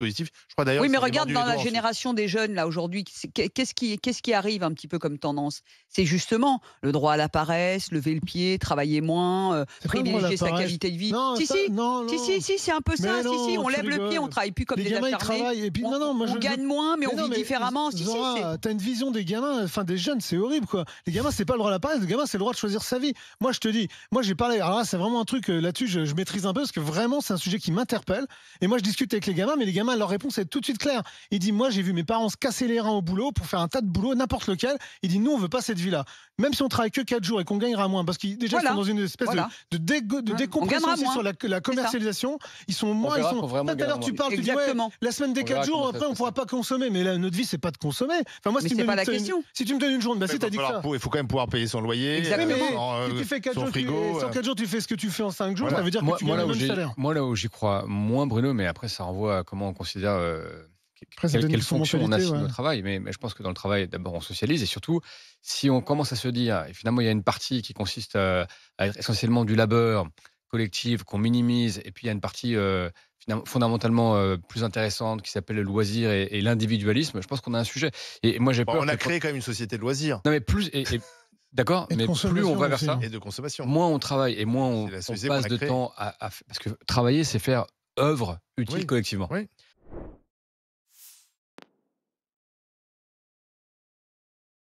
Je crois d'ailleurs. Oui, mais regarde dans la génération des jeunes là aujourd'hui, qu'est-ce qui, quest qui arrive un petit peu comme tendance C'est justement le droit à la paresse, lever le pied, travailler moins, euh, privilégier sa qualité de vie. Non, si, si, si, si, si, c'est un peu ça. si, si, on lève le pied, on travaille plus comme les des acharnés. on, non, gagne moins, mais, on vit différemment. tu si, t'as une vision des gamins, enfin des jeunes, c'est horrible quoi. Les gamins, c'est pas le droit à la paresse. Les gamins, c'est le droit de choisir sa vie. Moi, je te dis, moi, j'ai parlé. Alors là, c'est vraiment un truc euh, là-dessus, je, je maîtrise un peu parce que vraiment, c'est un sujet qui m'interpelle. Et moi, je discute avec les gamins, mais les gamins leur réponse est tout de suite claire. Il dit Moi, j'ai vu mes parents se casser les reins au boulot pour faire un tas de boulot, n'importe lequel. Il dit Nous, on veut pas cette vie-là. Même si on travaille que 4 jours et qu'on gagnera moins, parce qu'ils déjà sont dans une espèce de, de décompression sur la, commercialisation. Ils sont moins. tu parles, tu dis La semaine des 4 jours, après, on ne pourra pas consommer. Mais là, notre vie, c'est pas de consommer. Enfin, moi, si tu, me donnes une... si tu me donnes une journée, bah, si t'as dit ça. Il faut quand même pouvoir payer son loyer. Euh, si tu fais 4 euh. jours, tu fais ce que tu fais en 5 jours, ça veut dire que tu gagnes le salaire. Moi, là où j'y crois moins, Bruno, mais après, ça renvoie à comment considère euh, quelle, fonction on assigne au travail. Mais, je pense que dans le travail, d'abord, on socialise. Et surtout, si on commence à se dire, et finalement, il y a une partie qui consiste euh, à, être essentiellement du labeur collectif qu'on minimise, et puis il y a une partie euh, fondamentalement euh, plus intéressante qui s'appelle le loisir et, l'individualisme. Je pense qu'on a un sujet. Et, moi, j'ai peur On a créé quand même une société de loisirs. Non, mais plus. Et, D'accord, mais plus on va vers ça, et de consommation. moins on travaille et moins on, passe de temps à, Parce que travailler, c'est faire œuvre utile collectivement. Oui.